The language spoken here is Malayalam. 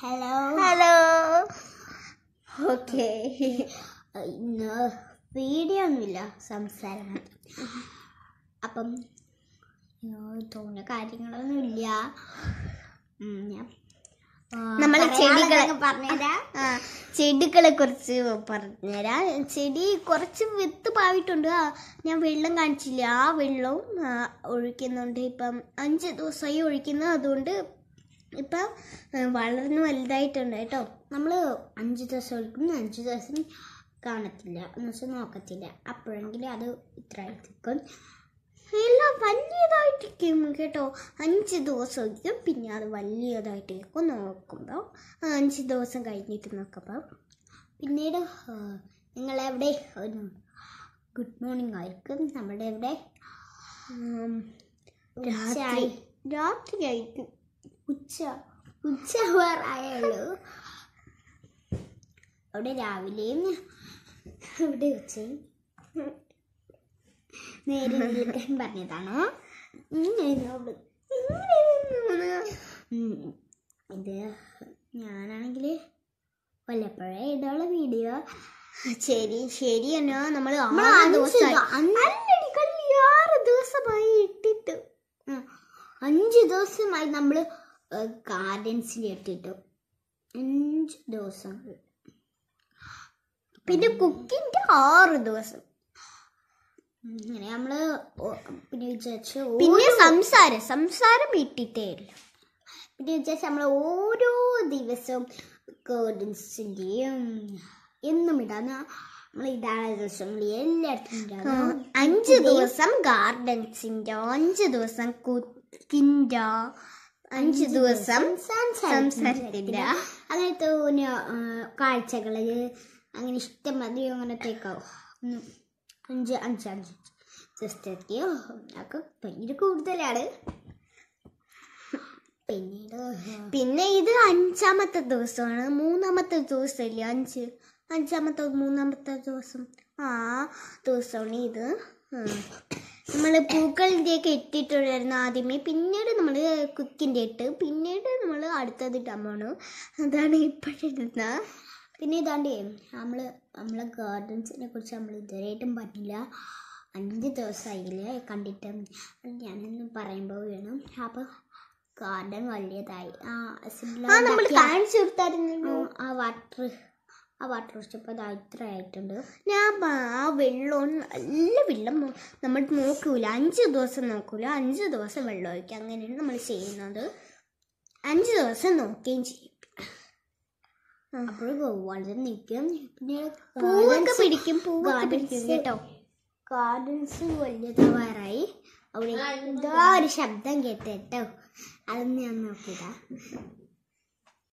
ഹലോ ഹലോ ഓക്കെ ഇന്ന് വീഡിയോ ഒന്നുമില്ല സംസാരം അപ്പം തോന്നിയ കാര്യങ്ങളൊന്നും ഇല്ല നമ്മൾ ചെടികളെ പറഞ്ഞുതരാം ചെടികളെ കുറിച്ച് പറഞ്ഞുതരാം ചെടി കുറച്ച് വിത്ത് പാവിട്ടുണ്ട് ഞാൻ വെള്ളം കാണിച്ചില്ല ആ വെള്ളവും ഒഴിക്കുന്നുണ്ട് ഇപ്പം അഞ്ച് ദിവസമായി ഒഴിക്കുന്നത് അതുകൊണ്ട് ഇപ്പൊ വളർന്ന് വലുതായിട്ടുണ്ട് കേട്ടോ നമ്മൾ അഞ്ച് ദിവസം ഒഴിക്കും അഞ്ച് ദിവസം കാണത്തില്ല എന്ന് വെച്ചാൽ നോക്കത്തില്ല അപ്പോഴെങ്കിലും അത് ഇത്രയായിരിക്കും എല്ലാം വലിയതായിട്ടിരിക്കും കേട്ടോ അഞ്ച് ദിവസം ഒഴിക്കും പിന്നെ അത് വലിയതായിട്ടിരിക്കും നോക്കുമ്പോൾ അഞ്ച് ദിവസം കഴിഞ്ഞിട്ട് നോക്കുമ്പോൾ പിന്നീട് നിങ്ങളെവിടെ ഒരു ഗുഡ് മോർണിംഗ് ആയിരിക്കും നമ്മുടെ ഇവിടെ രാത്രി രാത്രി ആയിരിക്കും ഉച്ച ഉച്ച അവർ അവിടെ രാവിലെയും അവിടെ ഉച്ചയും നേരെ പറഞ്ഞതാണ് ഇത് ഞാനാണെങ്കിൽ വല്ലപ്പോഴേ ഇതുള്ള വീഡിയോ ശരി ശരി എന്നോ നമ്മൾ ആറ് ദിവസമായി ഇട്ടിട്ട് അഞ്ച് ദിവസമായി നമ്മൾ ഗാർഡൻസിലെത്തിട്ടു അഞ്ച് ദിവസം പിന്നെ കുക്കിന്റെ ആറ് ദിവസം അങ്ങനെ നമ്മള് പിന്നെ വിചാരിച്ചു പിന്നെ സംസാരം സംസാരം ഇട്ടിട്ടേ ഇല്ല പിന്നെ വിചാരിച്ചാൽ നമ്മൾ ഓരോ ദിവസവും ഗേർഡൻസിൻ്റെയും എന്നും ഇടാന്ന് നമ്മൾ ഇതാണ് ദിവസം എല്ലായിടത്തും അഞ്ച് ദിവസം ഗാർഡൻസിൻ്റെ അഞ്ച് ദിവസം കുക്കിൻ്റെ അഞ്ചു ദിവസം സംസാരത്തിൻ്റെ അങ്ങനത്തെ കാഴ്ചകൾ അങ്ങനെ ഇഷ്ടം മതി അങ്ങനത്തേക്കാവും അഞ്ച് അഞ്ച് അഞ്ച് സിസ്റ്റർക്കോ അതൊക്കെ പിന്നീട് കൂടുതലാണ് പിന്നീട് പിന്നെ ഇത് അഞ്ചാമത്തെ ദിവസമാണ് മൂന്നാമത്തെ ദിവസമില്ല അഞ്ച് അഞ്ചാമത്തെ മൂന്നാമത്തെ ദിവസം ആ ദിവസമാണ് ഇത് നമ്മൾ പൂക്കളിൻ്റെയൊക്കെ ഇട്ടിട്ടുണ്ടായിരുന്നു ആദ്യമേ പിന്നീട് നമ്മൾ കുക്കിൻ്റെ ഇട്ട് പിന്നീട് നമ്മൾ അടുത്തത് ഇട്ടാൻ പോണു അതാണ് ഇപ്പോഴിടുന്ന പിന്നെ ഇതാണ്ട് നമ്മൾ നമ്മളെ ഗാർഡൻസിനെ കുറിച്ച് നമ്മൾ ഇതുവരെയായിട്ടും പറഞ്ഞില്ല അഞ്ച് ദിവസമായില്ല കണ്ടിട്ട് ഞാനൊന്ന് പറയുമ്പോൾ വേണം അപ്പോൾ ഗാർഡൻ വലിയതായി ആ നമ്മൾ കാണിച്ചു കൊടുത്തായിരുന്നു ആ വാട്ടർ ആ വാട്ടർ ഒഴിച്ചപ്പോൾ അത് ഇത്ര ആയിട്ടുണ്ട് ഞാൻ ആ വെള്ളം നല്ല വെള്ളം നമ്മൾ നോക്കൂല അഞ്ച് ദിവസം നോക്കൂല അഞ്ച് ദിവസം വെള്ളം ഒഴിക്കുക അങ്ങനെയാണ് നമ്മൾ ചെയ്യുന്നത് അഞ്ച് ദിവസം നോക്കുകയും ചെയ്യും അപ്പോൾ വളരെ നിൽക്കും പിന്നെ പൂവൊക്കെ പിടിക്കും പൂവൊക്കെ പിടിക്കും കേട്ടോ ഗാർഡൻസ് വലിയ തയ്യാറായി അവിടെ എന്തോ ഒരു ശബ്ദം കേട്ടോ അതൊന്നും ഞാൻ നോക്കിയതാ